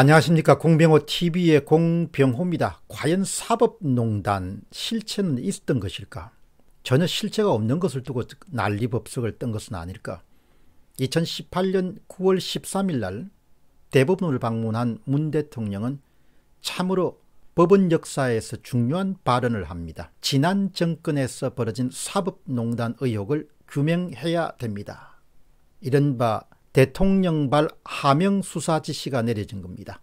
안녕하십니까 공병호TV의 공병호입니다. 과연 사법농단 실체는 있었던 것일까? 전혀 실체가 없는 것을 두고 난리법석을 떤 것은 아닐까? 2018년 9월 13일 날 대법원을 방문한 문 대통령은 참으로 법원 역사에서 중요한 발언을 합니다. 지난 정권에서 벌어진 사법농단 의혹을 규명해야 됩니다. 이른바 대통령발 하명 수사 지시가 내려진 겁니다.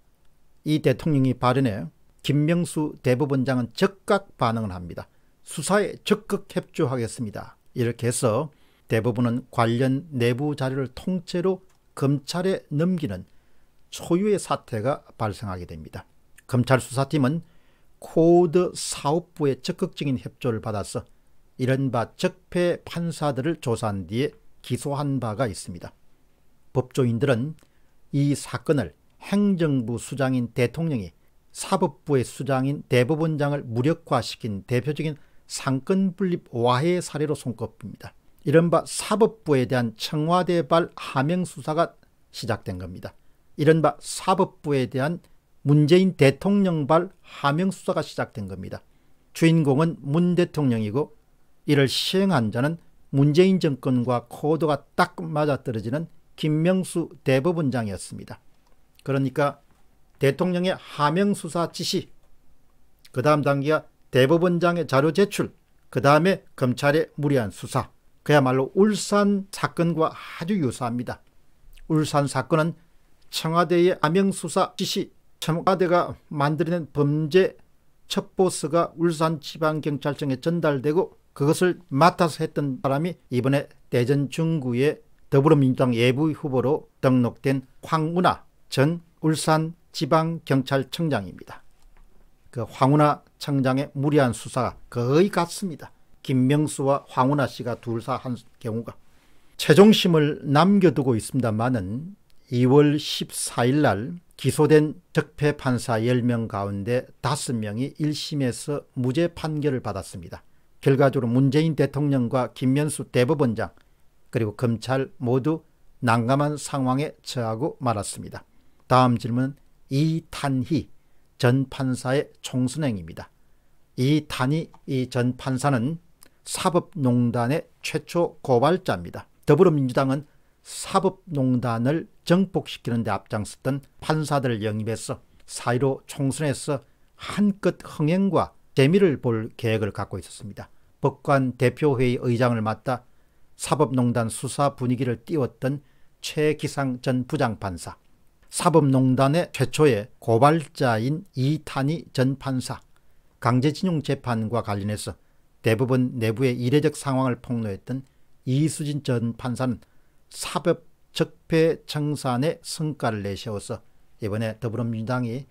이 대통령이 발언에 김명수 대법원장은 적극 반응을 합니다. 수사에 적극 협조하겠습니다. 이렇게 해서 대법원은 관련 내부 자료를 통째로 검찰에 넘기는 초유의 사태가 발생하게 됩니다. 검찰 수사팀은 코드 사업부의 적극적인 협조를 받아서 이른바 적폐 판사들을 조사한 뒤에 기소한 바가 있습니다. 법조인들은 이 사건을 행정부 수장인 대통령이 사법부의 수장인 대법원장을 무력화시킨 대표적인 상권분립 와해 사례로 손꼽힙니다. 이른바 사법부에 대한 청와대발 하명수사가 시작된 겁니다. 이른바 사법부에 대한 문재인 대통령발 하명수사가 시작된 겁니다. 주인공은 문 대통령이고 이를 시행한 자는 문재인 정권과 코드가 딱 맞아떨어지는 김명수 대법원장이었습니다. 그러니까 대통령의 하명수사 지시, 그 다음 단계가 대법원장의 자료 제출, 그 다음에 검찰의 무리한 수사, 그야말로 울산 사건과 아주 유사합니다. 울산 사건은 청와대의 암명수사 지시, 청와대가 만들어낸 범죄 첩보스가 울산지방경찰청에 전달되고 그것을 맡아서 했던 사람이 이번에 대전 중구의 더불어민주당 예부 후보로 등록된 황운하 전 울산 지방경찰청장입니다. 그 황운하 청장의 무리한 수사가 거의 같습니다. 김명수와 황운하 씨가 둘사한 경우가 최종심을 남겨두고 있습니다만은 2월 14일 날 기소된 적폐 판사 10명 가운데 5명이 1심에서 무죄 판결을 받았습니다. 결과적으로 문재인 대통령과 김명수 대법원장 그리고 검찰 모두 난감한 상황에 처하고 말았습니다. 다음 질문은 이탄희 전 판사의 총선행입니다. 이탄희 전 판사는 사법농단의 최초 고발자입니다. 더불어민주당은 사법농단을 정복시키는 데 앞장섰던 판사들을 영입해서 사이로 총선에서 한껏 흥행과 재미를 볼 계획을 갖고 있었습니다. 법관 대표회의 의장을 맡다 사법농단 수사 분위기를 띄웠던 최기상 전 부장판사, 사법농단의 최초의 고발자인 이탄희 전 판사, 강제징용 재판과 관련해서 대부분 내부의 이례적 상황을 폭로했던 이수진 전 판사는 사법 적폐 청산의 성과를 내세워서 이번에 더불어민주당이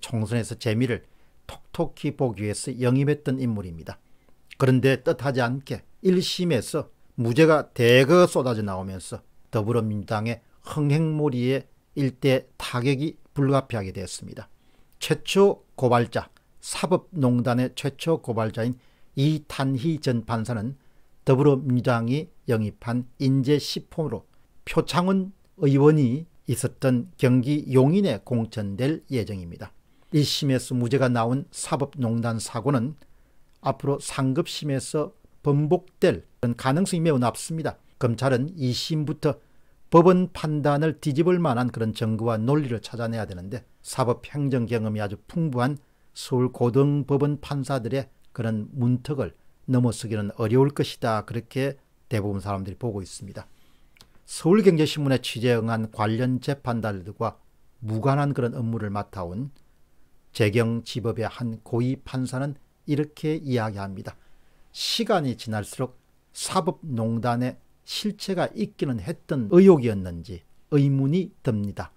총선에서 재미를 톡톡히 보기 위해서 영입했던 인물입니다. 그런데 뜻하지 않게 1심에서 무죄가 대거 쏟아져 나오면서 더불어민주당의 흥행몰이에 일대 타격이 불가피하게 되었습니다. 최초 고발자 사법농단의 최초 고발자인 이탄희 전 판사는 더불어민주당이 영입한 인재 시폼으로 표창훈 의원이 있었던 경기 용인에 공천될 예정입니다. 1심에서 무죄가 나온 사법농단 사고는 앞으로 상급심에서 번복될 가능성이 매우 높습니다 검찰은 2심부터 법원 판단을 뒤집을 만한 그런 증거와 논리를 찾아내야 되는데 사법 행정 경험이 아주 풍부한 서울 고등법원 판사들의 그런 문턱을 넘어서기는 어려울 것이다. 그렇게 대부분 사람들이 보고 있습니다. 서울경제신문에 취재 응한 관련 재판단들과 무관한 그런 업무를 맡아온 재경지법의 한 고위 판사는 이렇게 이야기합니다. 시간이 지날수록 사법농단의 실체가 있기는 했던 의혹이었는지 의문이 듭니다.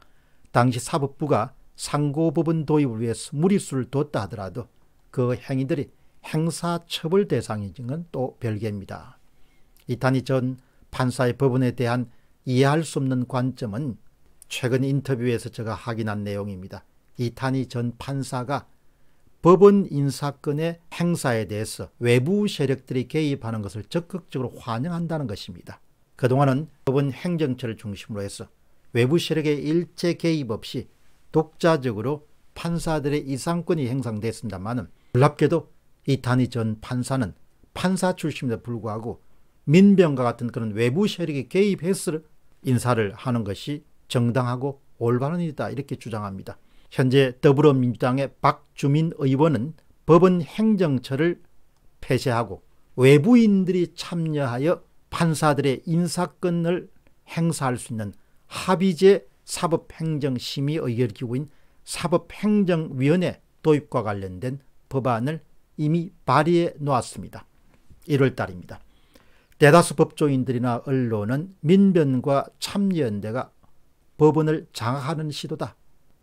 당시 사법부가 상고법원 도입을 위해서 무리수를 뒀다 하더라도 그 행위들이 행사처벌 대상이지또 별개입니다. 이탄희 전 판사의 법원에 대한 이해할 수 없는 관점은 최근 인터뷰에서 제가 확인한 내용입니다. 이탄희 전 판사가 법원 인사권의 행사에 대해서 외부 세력들이 개입하는 것을 적극적으로 환영한다는 것입니다. 그동안은 법원 행정처를 중심으로 해서 외부 세력의 일체 개입 없이 독자적으로 판사들의 이상권이 행사됐습니다만 놀랍게도 이탄희 전 판사는 판사 출신에도 불구하고 민병과 같은 그런 외부 세력이 개입했을 인사를 하는 것이 정당하고 올바른 일이다 이렇게 주장합니다. 현재 더불어민주당의 박주민 의원은 법원 행정처를 폐쇄하고 외부인들이 참여하여 판사들의 인사권을 행사할 수 있는 합의제 사법행정심의 의결기구인 사법행정위원회 도입과 관련된 법안을 이미 발의해 놓았습니다. 1월 달입니다. 대다수 법조인들이나 언론은 민변과 참여연대가 법원을 장악하는 시도다.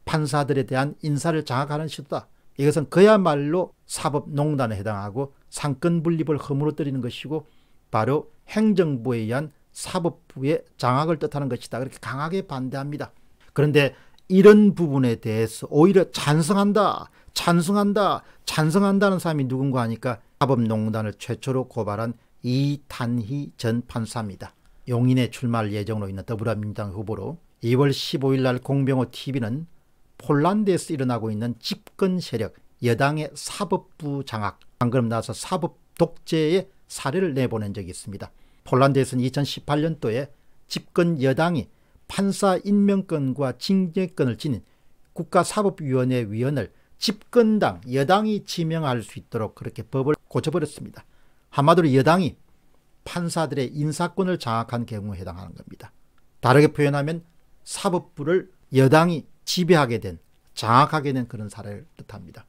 판사들에 대한 인사를 장악하는 시도다. 이것은 그야말로 사법농단에 해당하고 상권 분립을 허물어뜨리는 것이고 바로 행정부에 의한 사법부의 장악을 뜻하는 것이다. 그렇게 강하게 반대합니다. 그런데 이런 부분에 대해서 오히려 찬성한다, 찬성한다, 찬성한다는 사람이 누군가 하니까 사법농단을 최초로 고발한 이탄희 전 판사입니다. 용인에 출마할 예정으로 있는 더불어민주당 후보로 2월 15일 날 공병호 TV는 폴란드에서 일어나고 있는 집권 세력 여당의 사법부 장악 방금 나서 사법 독재의 사례를 내보낸 적이 있습니다. 폴란드에서는 2018년도에 집권 여당이 판사 임명권과 징계권을 지닌 국가사법위원회 위원을 집권당 여당이 지명할 수 있도록 그렇게 법을 고쳐버렸습니다. 한마디로 여당이 판사들의 인사권을 장악한 경우에 해당하는 겁니다. 다르게 표현하면 사법부를 여당이 지배하게 된, 장악하게 된 그런 사례를 뜻합니다.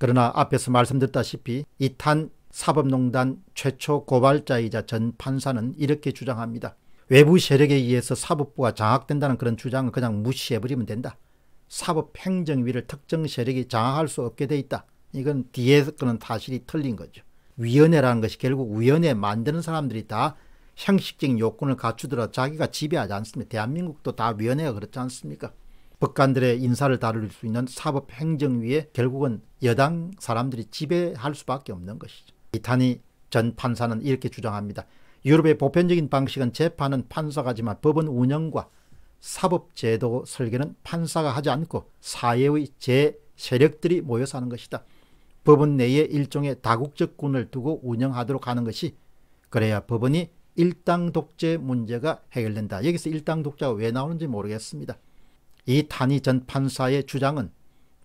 그러나 앞에서 말씀드렸다시피 이 탄 사법농단 최초 고발자이자 전 판사는 이렇게 주장합니다. 외부 세력에 의해서 사법부가 장악된다는 그런 주장은 그냥 무시해버리면 된다. 사법행정위를 특정 세력이 장악할 수 없게 돼 있다. 이건 뒤에 그런 사실이 틀린 거죠. 위원회라는 것이 결국 위원회 만드는 사람들이 다 형식적인 요건을 갖추더라 도 자기가 지배하지 않습니다. 대한민국도 다 위원회가 그렇지 않습니까? 법관들의 인사를 다룰 수 있는 사법행정위에 결국은 여당 사람들이 지배할 수밖에 없는 것이죠. 이타니전 판사는 이렇게 주장합니다. 유럽의 보편적인 방식은 재판은 판사가지만 법은 운영과 사법제도 설계는 판사가 하지 않고 사회의 재세력들이 모여서 는 것이다. 법원 내에 일종의 다국적군을 두고 운영하도록 하는 것이 그래야 법원이 일당 독재 문제가 해결된다. 여기서 일당 독자가 왜 나오는지 모르겠습니다. 이 탄이 전 판사의 주장은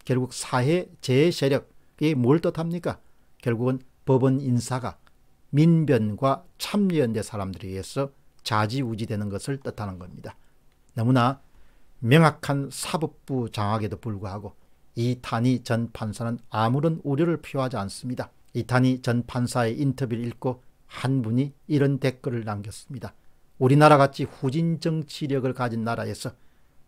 결국 사회 재해 세력이 뭘 뜻합니까? 결국은 법원 인사가 민변과 참여연대 사람들에 의해서 자지우지되는 것을 뜻하는 겁니다. 너무나 명확한 사법부 장악에도 불구하고 이탄희 전 판사는 아무런 우려를 표하지 않습니다. 이탄희 전 판사의 인터뷰를 읽고 한 분이 이런 댓글을 남겼습니다. 우리나라같이 후진 정치력을 가진 나라에서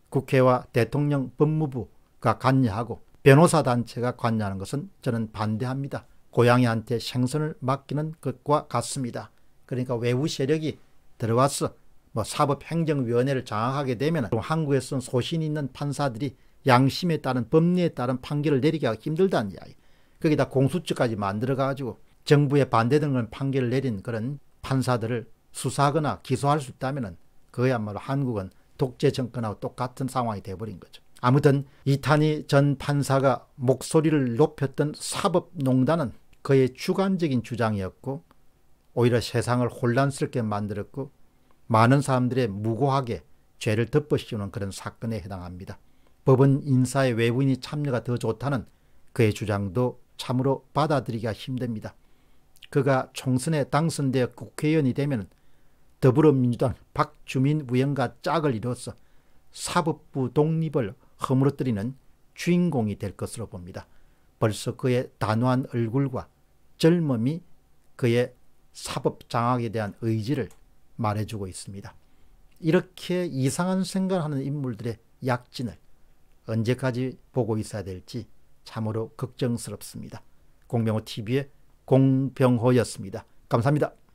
국회와 대통령 법무부가 관여하고 변호사 단체가 관여하는 것은 저는 반대합니다. 고양이한테 생선을 맡기는 것과 같습니다. 그러니까 외부 세력이 들어와서 뭐 사법행정위원회를 장악하게 되면 한국에서는 소신 있는 판사들이 양심에 따른 법리에 따른 판결을 내리기가 힘들다는 이야기. 거기다 공수처까지 만들어가지고 정부에 반대되는 판결을 내린 그런 판사들을 수사하거나 기소할 수 있다면 그야말로 한국은 독재 정권하고 똑같은 상황이 돼버린 거죠. 아무튼 이탄희 전 판사가 목소리를 높였던 사법농단은 그의 주관적인 주장이었고 오히려 세상을 혼란스럽게 만들었고 많은 사람들의 무고하게 죄를 덮어씌우는 그런 사건에 해당합니다. 법은 인사의 외부인이 참여가 더 좋다는 그의 주장도 참으로 받아들이기가 힘듭니다. 그가 총선에 당선되어 국회의원이 되면 더불어민주당 박주민 우영과 짝을 이뤄서 사법부 독립을 허물어뜨리는 주인공이 될 것으로 봅니다. 벌써 그의 단호한 얼굴과 젊음이 그의 사법 장악에 대한 의지를 말해주고 있습니다. 이렇게 이상한 생각을 하는 인물들의 약진을 언제까지 보고 있어야 될지 참으로 걱정스럽습니다. 공병호 TV의 공병호였습니다. 감사합니다.